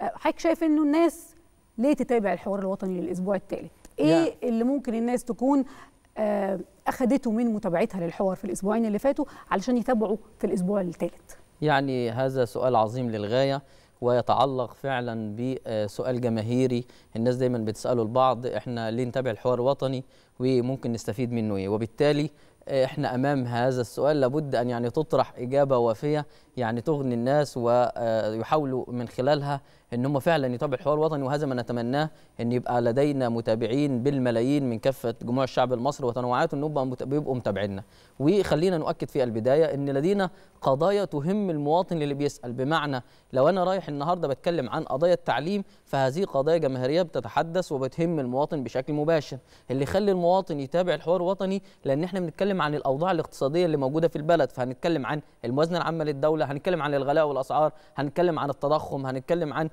حضرتك شايف انه الناس ليه تتابع الحوار الوطني للاسبوع الثالث؟ ايه yeah. يعني اللي ممكن الناس تكون آه، اخذته من متابعتها للحوار في الاسبوعين اللي فاتوا علشان يتابعوا في الاسبوع الثالث؟ يعني هذا سؤال عظيم للغايه ويتعلق فعلا بسؤال جماهيري الناس دايما بتساله البعض احنا ليه نتابع الحوار الوطني وممكن نستفيد منه ايه وبالتالي آه، احنا امام هذا السؤال لابد ان يعني تطرح اجابه وافيه يعني تغني الناس ويحاولوا آه، من خلالها ان هم فعلا يتابعوا الحوار الوطني وهذا ما نتمناه ان يبقى لدينا متابعين بالملايين من كافه جموع الشعب المصري وتنوعاته ان هم بيبقوا متابعينا وخلينا نؤكد في البدايه ان لدينا قضايا تهم المواطن اللي بيسال بمعنى لو انا رايح النهارده بتكلم عن قضايا التعليم فهذه قضايا جماهيريه بتتحدث وبتهم المواطن بشكل مباشر اللي يخلي المواطن يتابع الحوار الوطني لان احنا بنتكلم عن الاوضاع الاقتصاديه اللي موجوده في البلد فهنتكلم عن الموازنه العامه للدوله هنتكلم عن الغلاء والاسعار هنتكلم عن التضخم هنتكلم عن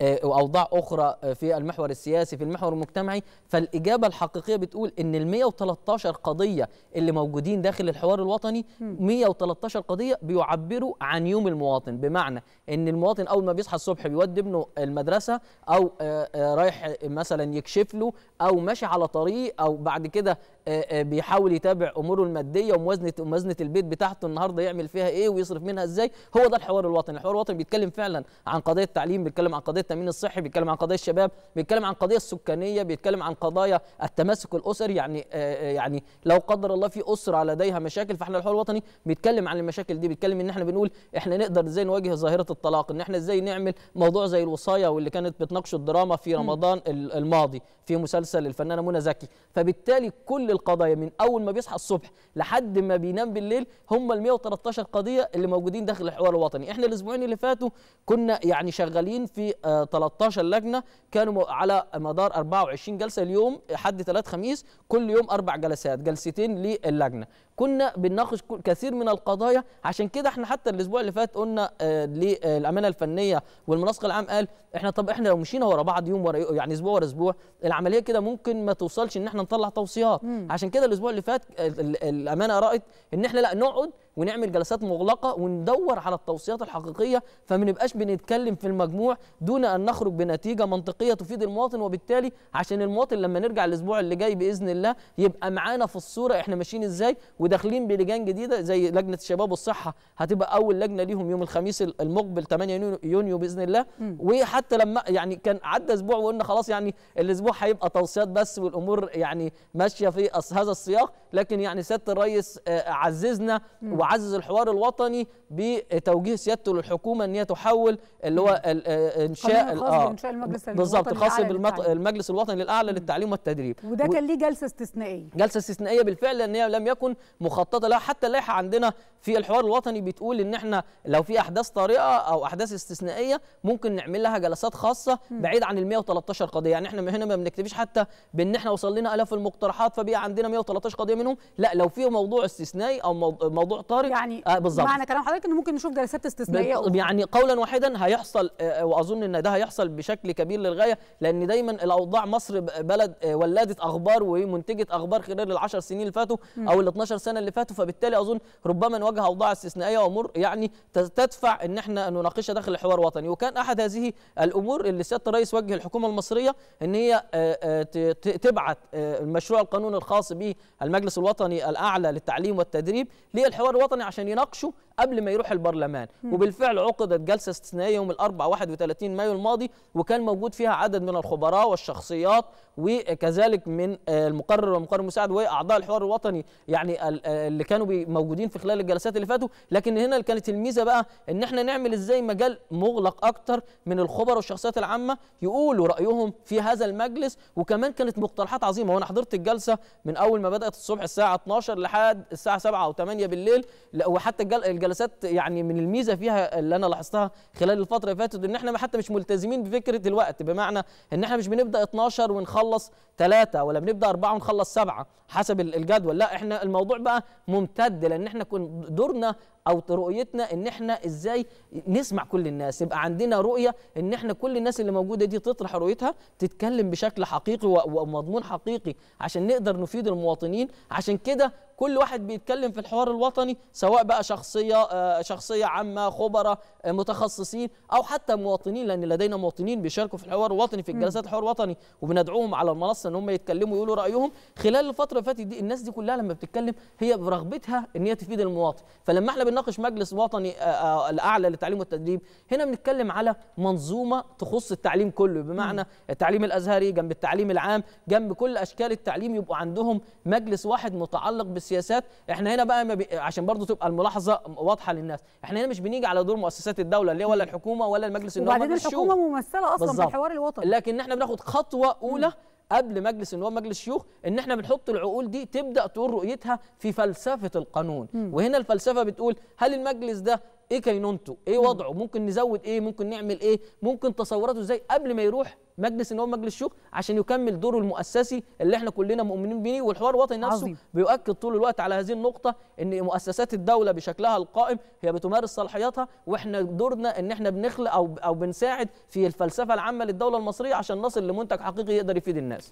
آه، واوضاع اخرى آه، في المحور السياسي في المحور المجتمعي فالاجابه الحقيقيه بتقول ان ال 113 قضيه اللي موجودين داخل الحوار الوطني 113 قضيه بيعبروا عن يوم المواطن بمعنى ان المواطن اول ما بيصحى الصبح بيودي ابنه المدرسه او آه، رايح مثلا يكشف له او ماشي على طريق او بعد كده بيحاول يتابع اموره الماديه وموازنه موازنه البيت بتاعته النهارده يعمل فيها ايه ويصرف منها ازاي هو ده الحوار الوطني الحوار الوطني بيتكلم فعلا عن قضيه التعليم بيتكلم عن قضيه التامين الصحي بيتكلم عن قضايا الشباب بيتكلم عن قضايا السكانيه بيتكلم عن قضايا التماسك الاسري يعني آه, آه، يعني لو قدر الله في اسره لديها مشاكل فاحنا الحوار الوطني بيتكلم عن المشاكل دي بيتكلم ان احنا بنقول احنا نقدر ازاي نواجه ظاهره الطلاق ان احنا ازاي نعمل موضوع زي الوصايه واللي كانت بتناقشه الدراما في رمضان الماضي في مسلسل الفنانه منى زكي فبالتالي كل القضايا من اول ما بيصحى الصبح لحد ما بينام بالليل هم ال 113 قضيه اللي موجودين داخل الحوار الوطني احنا الاسبوعين اللي فاتوا كنا يعني شغالين في آه، 13 لجنه كانوا على مدار 24 جلسه اليوم حد ثلاث خميس كل يوم اربع جلسات جلستين للجنه كنا بنناقش كثير من القضايا عشان كده احنا حتى الاسبوع اللي فات قلنا آه، للامانه آه، الفنيه والمناسق العام قال احنا طب احنا لو مشينا ورا بعض يوم ورا يعني اسبوع ورا اسبوع العمليه كده ممكن ما توصلش ان احنا نطلع توصيات عشان كده الاسبوع اللي فات آه، الامانه رايت ان احنا لا نقعد ونعمل جلسات مغلقه وندور على التوصيات الحقيقيه فما نبقاش بنتكلم في المجموع دون ان نخرج بنتيجه منطقيه تفيد المواطن وبالتالي عشان المواطن لما نرجع الاسبوع اللي جاي باذن الله يبقى معانا في الصوره احنا ماشيين ازاي وداخلين بلجان جديده زي لجنه الشباب والصحه هتبقى اول لجنه ليهم يوم الخميس المقبل 8 يونيو باذن الله وحتى لما يعني كان عدى اسبوع وقلنا خلاص يعني الاسبوع هيبقى توصيات بس والامور يعني ماشيه في هذا السياق لكن يعني سياده الرئيس آه، عززنا وعزز الحوار الوطني بتوجيه سيادته للحكومه ان هي تحول اللي هو آه، آه، انشاء بالظبط الخاص بالمجلس الوطني الاعلى للتعليم والتدريب وده كان ليه جلسه استثنائيه جلسه استثنائيه بالفعل لان هي لم يكن مخططه لها حتى اللائحه عندنا في الحوار الوطني بتقول ان احنا لو في احداث طارئه او احداث استثنائيه ممكن نعمل لها جلسات خاصه بعيد عن ال 113 قضيه يعني احنا هنا ما بنكتفيش حتى بان احنا وصل لنا الاف المقترحات فبقى عندنا 113 قضيه منهم لا لو في موضوع استثنائي او موضوع طارئ يعني آه بالظبط معنى كلام حضرتك ان ممكن نشوف جلسات استثنائيه يعني قولا واحدا هيحصل آه،, آه واظن ان ده هيحصل بشكل كبير للغايه لان دايما الاوضاع مصر بلد آه ولدت اخبار ومنتجه اخبار خلال 10 سنين اللي فاتوا او ال 12 سنة السنه اللي فاتت فبالتالي اظن ربما نواجه اوضاع استثنائيه وامور يعني تدفع ان احنا نناقشها داخل الحوار الوطني وكان احد هذه الامور اللي سياده الرئيس وجه الحكومه المصريه ان هي آه، آه، تبعت آه، المشروع القانون الخاص بالمجلس الوطني الاعلى للتعليم والتدريب للحوار الوطني عشان يناقشوا قبل ما يروح البرلمان وبالفعل عقدت جلسه استثنائيه يوم الاربعاء 31 مايو الماضي وكان موجود فيها عدد من الخبراء والشخصيات وكذلك من آه، المقرر والمقرر المساعد واعضاء الحوار الوطني يعني آه، اللي كانوا موجودين في خلال الجلسات اللي فاتوا لكن هنا اللي كانت الميزه بقى ان احنا نعمل ازاي مجال مغلق اكتر من الخبراء والشخصيات العامه يقولوا رايهم في هذا المجلس وكمان كانت مقترحات عظيمه وانا حضرت الجلسه من اول ما بدات الصبح الساعه 12 لحد الساعه 7 او 8 بالليل وحتى الجلسه الجلسات يعني من الميزه فيها اللي انا لاحظتها خلال الفتره اللي فاتت ان احنا حتى مش ملتزمين بفكره الوقت بمعنى ان احنا مش بنبدا 12 ونخلص 3 ولا بنبدا 4 ونخلص 7 حسب الجدول لا احنا الموضوع بقى ممتد لان احنا كن دورنا او رؤيتنا ان احنا ازاي نسمع كل الناس يبقى عندنا رؤيه ان احنا كل الناس اللي موجوده دي تطرح رؤيتها تتكلم بشكل حقيقي ومضمون حقيقي عشان نقدر نفيد المواطنين عشان كده كل واحد بيتكلم في الحوار الوطني سواء بقى شخصيه آه، شخصيه عامه خبراء آه، متخصصين او حتى مواطنين لان لدينا مواطنين بيشاركوا في الحوار الوطني في الجلسات الحوار الوطني وبندعوهم على المنصه ان هم يتكلموا ويقولوا رايهم خلال الفتره اللي فاتت دي الناس دي كلها لما بتتكلم هي برغبتها ان هي تفيد المواطن فلما احنا بنناقش مجلس وطني الاعلى للتعليم والتدريب هنا بنتكلم على منظومه تخص التعليم كله بمعنى التعليم الازهري جنب التعليم العام جنب كل اشكال التعليم يبقوا عندهم مجلس واحد متعلق بالسياسات احنا هنا بقى بي... عشان برضو تبقى الملاحظه واضحه للناس احنا هنا مش بنيجي على دور مؤسسات الدوله اللي هي ولا الحكومه ولا المجلس النواب وبعدين الحكومه ممثله اصلا بالحوار الوطني لكن احنا بناخد خطوه اولى قبل مجلس النواب مجلس الشيوخ ان احنا بنحط العقول دي تبدا تقول رؤيتها في فلسفه القانون م. وهنا الفلسفه بتقول هل المجلس ده ايه كينونته ايه وضعه ممكن نزود ايه ممكن نعمل ايه ممكن تصوراته ازاي قبل ما يروح مجلس النواب مجلس شيوخ عشان يكمل دوره المؤسسي اللي احنا كلنا مؤمنين بيه والحوار الوطني نفسه عظيم. بيؤكد طول الوقت على هذه النقطه ان مؤسسات الدوله بشكلها القائم هي بتمارس صلاحياتها واحنا دورنا ان احنا بنخلق او او بنساعد في الفلسفه العامه للدوله المصريه عشان نصل لمنتج حقيقي يقدر يفيد الناس